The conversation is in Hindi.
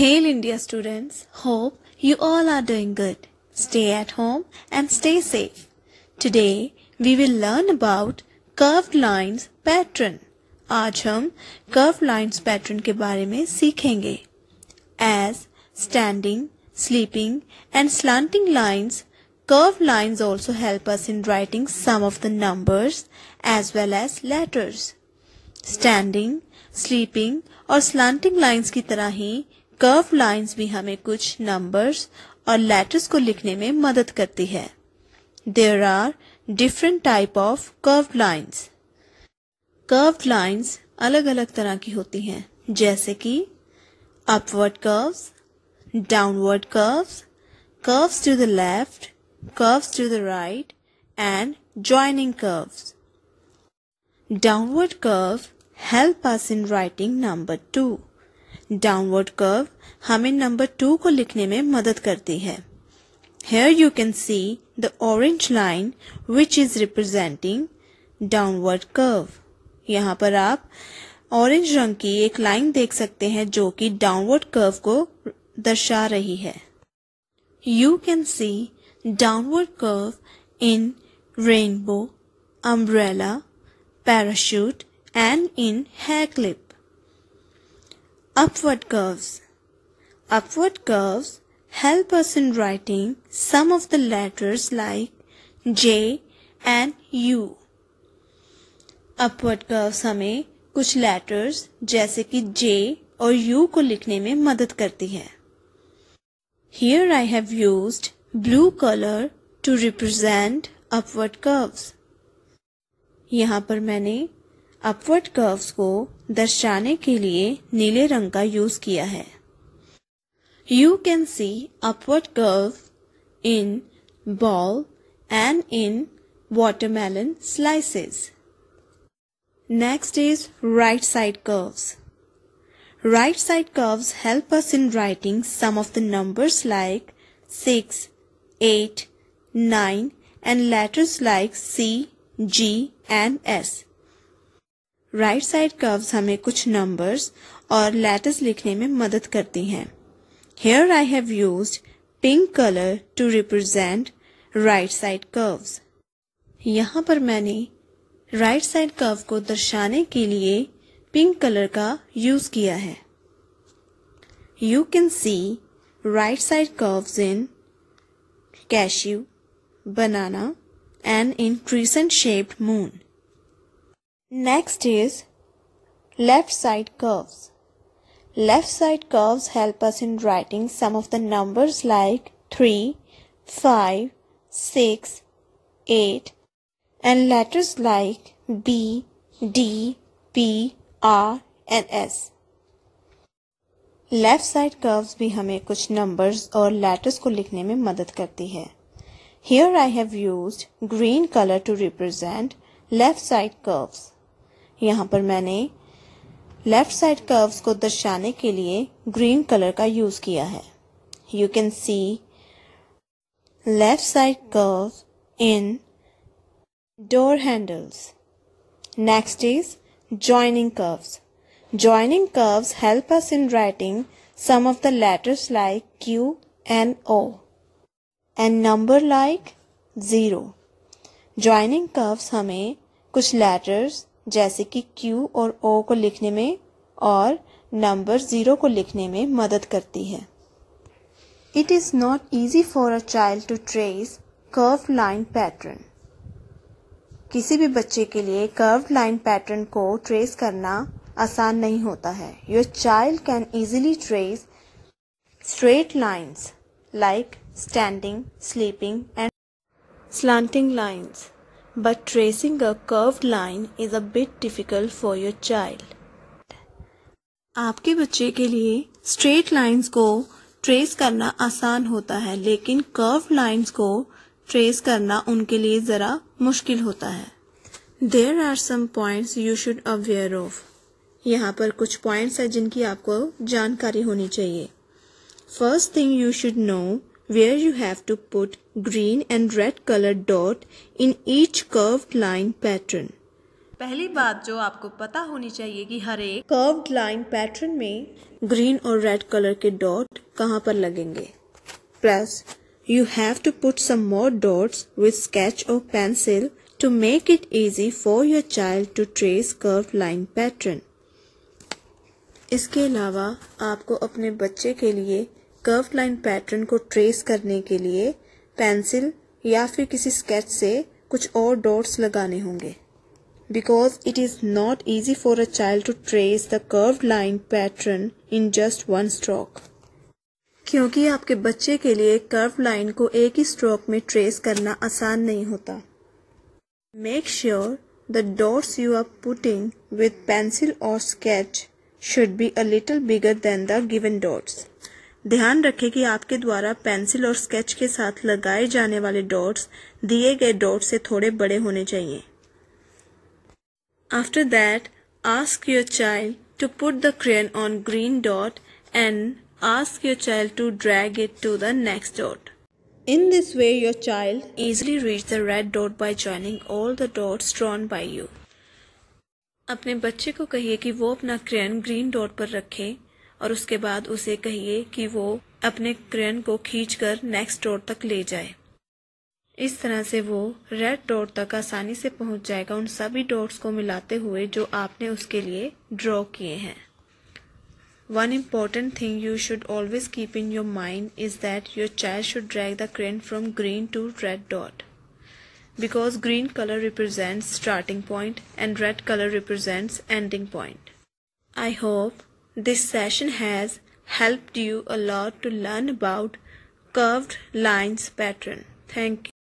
Hail India students, hope you all are doing good. Stay at home and stay safe. Today we will learn about curved lines pattern. आज हम curved lines pattern के बारे में सीखेंगे As standing, sleeping and slanting lines, curved lines also help us in writing some of the numbers as well as letters. Standing, sleeping और slanting lines की तरह ही कर्व लाइंस भी हमें कुछ नंबर्स और लेटर्स को लिखने में मदद करती है there are different type of curve lines curve lines अलग अलग तरह की होती हैं जैसे कि upward curves downward curves curve to the left curves to the right and joining curves. Downward curve help us in writing number two downward curve हमें नंबर टू को लिखने में मदद करती है here you can see the orange line which is representing downward curve यहाँ पर आप ऑरेंज रंग की एक लाइन देख सकते हैं जो कि डाउनवर्ड कर्व को दर्शा रही है you can see downward curve in rainbow umbrella parachute and in hair clip Upward curves. Upward curves help us in writing some of the letters like J and U. Upward curves हमें कुछ लेटर्स जैसे कि जे और यू को लिखने में मदद करती है here I have use blue colour to represent upward curves यहाँ पर मैंने अपवर्ड कर्व्स को दर्शाने के लिए नीले रंग का यूज किया है you can see upward curve in ball and in watermelon slices next is right side curves right side curves help us in writing some of the numbers like six eight nine and letters like C G and S right side curves हमें कुछ नंबर्स और लेटर्स लिखने में मदद करती हैं here I have use pink colour to represent right side curves यहाँ पर मैंने राइट साइड कर्व को दर्शाने के लिए पिंक कलर का यूज किया है you can see right side curves in cashew banana and in crescent shaped moon Next is left side curves. Left side curves help us in writing some of the numbers like 3, 5, 6, 8 and letters like B, D, P, R and S. Left side curves bhi hume kuch numbers aur letters ko likhne mein madad karti hai. Here I have used green color to represent left side curves. यहाँ पर मैंने लेफ्ट साइड कर्व्स को दर्शाने के लिए ग्रीन कलर का यूज किया है you can see left side curve in door handles next is joining curves joining curves help us in writing some of the letters like Q and O and number like zero joining curves हमें कुछ लेटर्स जैसे कि Q और O को लिखने में और नंबर ज़ीरो को लिखने में मदद करती है it is not easy for a child to trace curve line pattern किसी भी बच्चे के लिए कर्व लाइन पैटर्न को ट्रेस करना आसान नहीं होता है your child can easily trace straight lines like standing sleeping and slanting lines but tracing a curved line is a bit difficult for your child. आपके बच्चे के लिए स्ट्रेट लाइंस को ट्रेस करना आसान होता है लेकिन कर्व लाइंस को ट्रेस करना उनके लिए ज़रा मुश्किल होता है there are some points you should aware of यहाँ पर कुछ पॉइंट्स हैं जिनकी आपको जानकारी होनी चाहिए first thing you should know where you have to put green and red colored dot in each curved line pattern. पहली बात जो आपको पता होनी चाहिए कि हर एक कर्व्ड लाइन पैटर्न में ग्रीन और रेड कलर के डॉट कहाँ पर लगेंगे plus you have to put some more dots with sketch और pencil to make it easy for your child to trace curve line pattern इसके अलावा आपको अपने बच्चे के लिए कर्व लाइन पैटर्न को ट्रेस करने के लिए पेंसिल या फिर किसी स्केच से कुछ और डॉट्स लगाने होंगे because it is not easy for a child to trace the curve line pattern in just one stroke क्योंकि आपके बच्चे के लिए कर्व लाइन को एक ही स्ट्रोक में ट्रेस करना आसान नहीं होता make sure the dots you are putting with pencil और sketch should be a little bigger than the given dots ध्यान रखें कि आपके द्वारा पेंसिल और स्केच के साथ लगाए जाने वाले डॉट्स दिए गए डॉट से थोड़े बड़े होने चाहिए after that ask your child to put the crayon on green dot and ask your child to drag it to the next dot in this way your child easily reach the red dot by joining all the dots drawn by you अपने बच्चे को कहिए कि वो अपना क्रेन ग्रीन डॉट पर रखे और उसके बाद उसे कहिए कि वो अपने क्रेन को खींचकर नेक्स्ट डोर तक ले जाए इस तरह से वो रेड डोर तक आसानी से पहुंच जाएगा उन सभी डोर्स को मिलाते हुए जो आपने उसके लिए ड्रॉ किए हैं one important thing you should always keep in your mind is that your child should drag the crayon from green to red dot because green colour represent starting point and red colour represent ending point I hope This session has helped you a lot to learn about curved lines pattern. Thank you.